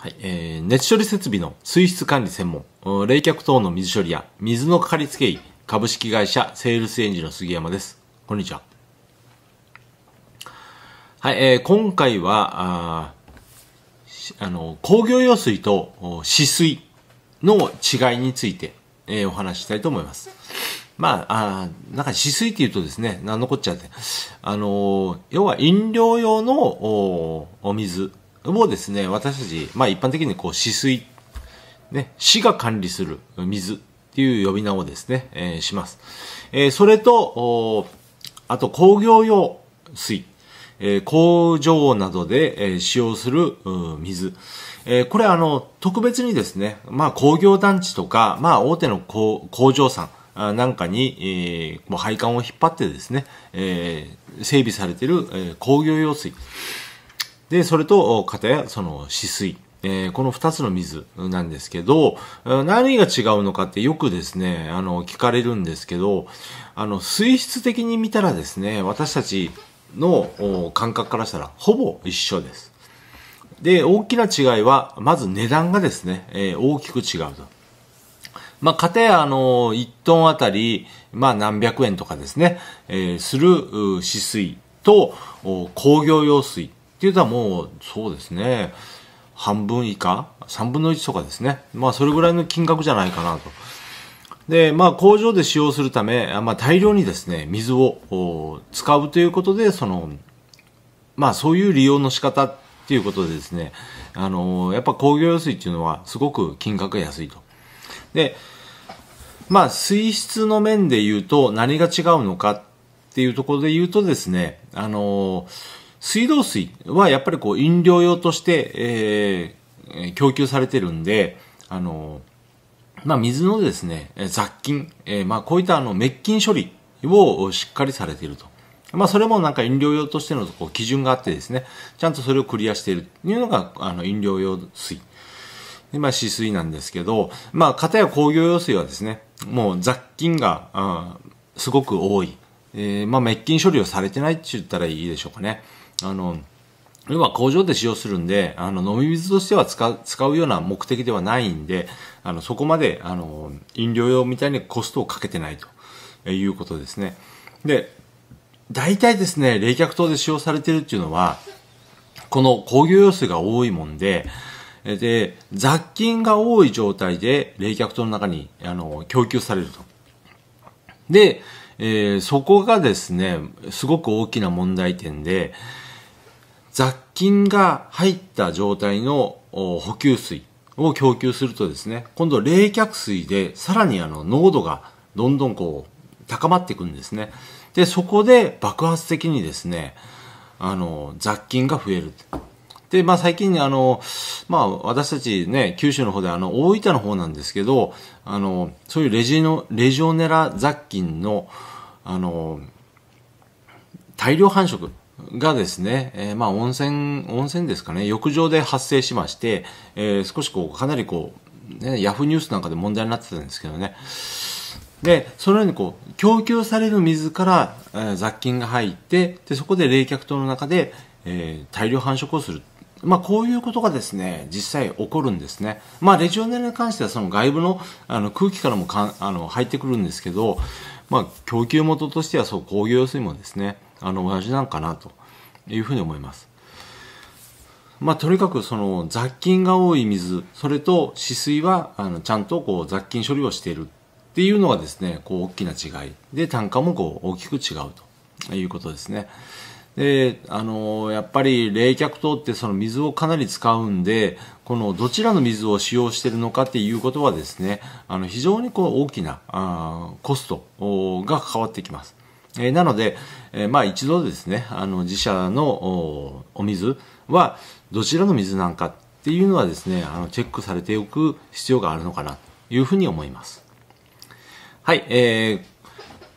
はいえー、熱処理設備の水質管理専門、冷却等の水処理や水のかかりつけ医、株式会社セールスエンジンの杉山です。こんにちは。はい、えー、今回は、ああの、工業用水と止水の違いについて、えー、お話したいと思います。まあ、あなんか止水って言うとですね、なんのこっちゃって、あのー、要は飲料用のお水もですね、私たち、まあ一般的にこう、止水、ね、市が管理する水っていう呼び名をですね、えー、します。えー、それと、あと工業用水、えー、工場などで、え使用する水。えこれあの、特別にですね、まあ工業団地とか、まあ大手の工場さん、なんかに、えー、配管を引っ張ってですね、えー、整備されている、えー、工業用水。で、それと、かたや、その、止水。えー、この二つの水なんですけど、何が違うのかってよくですね、あの、聞かれるんですけど、あの、水質的に見たらですね、私たちの感覚からしたら、ほぼ一緒です。で、大きな違いは、まず値段がですね、えー、大きく違うと。まあ、かたや、あの、1トンあたり、まあ、何百円とかですね、えー、する、止水と、工業用水っていうのはもう、そうですね、半分以下、3分の1とかですね。まあ、それぐらいの金額じゃないかなと。で、まあ、工場で使用するため、まあ、大量にですね、水を使うということで、その、まあ、そういう利用の仕方っていうことでですね、あのー、やっぱ工業用水っていうのはすごく金額が安いと。で、まあ、水質の面で言うと何が違うのかっていうところで言うとですね、あのー水道水はやっぱりこう飲料用として、えー、供給されてるんで、あの、まあ、水のですね、雑菌、えー、まあ、こういったあの、滅菌処理をしっかりされていると。まあ、それもなんか飲料用としてのこう基準があってですね、ちゃんとそれをクリアしているというのが、あの、飲料用水。で、まあ、止水なんですけど、まあ、片や工業用水はですね、もう雑菌が、うん、すごく多い。えー、まあ、滅菌処理をされてないって言ったらいいでしょうかね。あの、要は工場で使用するんで、あの、飲み水としては使う、使うような目的ではないんで、あの、そこまで、あの、飲料用みたいにコストをかけてないということですね。で、大体ですね、冷却灯で使用されてるっていうのは、この工業用水が多いもんで、で、雑菌が多い状態で冷却灯の中に、あの、供給されると。で、えー、そこがですね、すごく大きな問題点で、雑菌が入った状態の補給水を供給するとですね、今度冷却水でさらにあの濃度がどんどんこう高まっていくんですね。で、そこで爆発的にですね、あの、雑菌が増える。で、まあ最近あの、まあ私たちね、九州の方であの、大分の方なんですけど、あの、そういうレジの、レジオネラ雑菌の、あの、大量繁殖がですね、えー、まあ温泉、温泉ですかね、浴場で発生しまして、えー、少しこう、かなりこう、ね、ヤフーニュースなんかで問題になってたんですけどね。で、そのようにこう、供給される水から、えー、雑菌が入って、で、そこで冷却塔の中で、えー、大量繁殖をする。まあ、こういうことがですね、実際起こるんですね。まあ、レジオネラに関してはその外部のあの空気からもかあの入ってくるんですけど、まあ、供給元としてはそう工業用水もですね、あの、同じなんかなと。いうふうに思います。まあ、とにかくその雑菌が多い水、それと止水はあのちゃんとこう雑菌処理をしているっていうのがですね、こう大きな違い。で、単価もこう大きく違うということですね。で、あの、やっぱり冷却塔ってその水をかなり使うんで、このどちらの水を使用しているのかっていうことはですね、あの非常にこう大きなあコストが関わってきます。えー、なので、えー、まあ一度ですね、あの自社のお水はどちらの水なんかっていうのはですね、あのチェックされておく必要があるのかなというふうに思います。はい、えー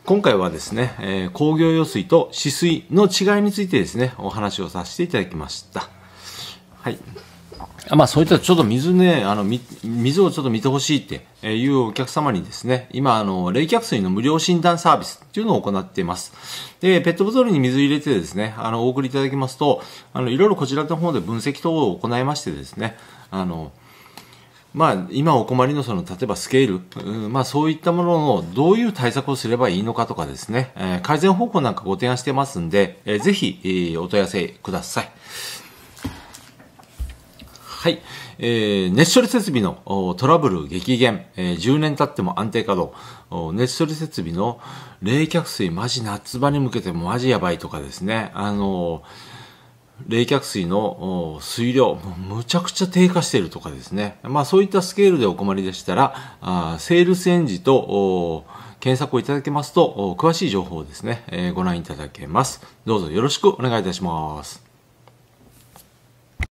今回はですね、えー、工業用水と止水の違いについてですね、お話をさせていただきました。はい。まあ、そういったちょっと水ね、あの、水をちょっと見てほしいっていうお客様にですね、今、あの、冷却水の無料診断サービスっていうのを行っています。で、ペットボトルに水入れてですね、あの、お送りいただきますと、あの、いろいろこちらの方で分析等を行いましてですね、あの、まあ、今お困りのその、例えばスケール、うん、まあそういったもののどういう対策をすればいいのかとかですね、えー、改善方法なんかご提案してますんで、えー、ぜひ、えー、お問い合わせください。はい。えー、熱処理設備のトラブル激減、えー、10年経っても安定稼働、熱処理設備の冷却水マジ夏場に向けてマジやばいとかですね、あのー、冷却水の水量、むちゃくちゃ低下しているとかですね。まあそういったスケールでお困りでしたら、あセールスエンジと検索をいただけますと、詳しい情報をですね、えー、ご覧いただけます。どうぞよろしくお願いいたします。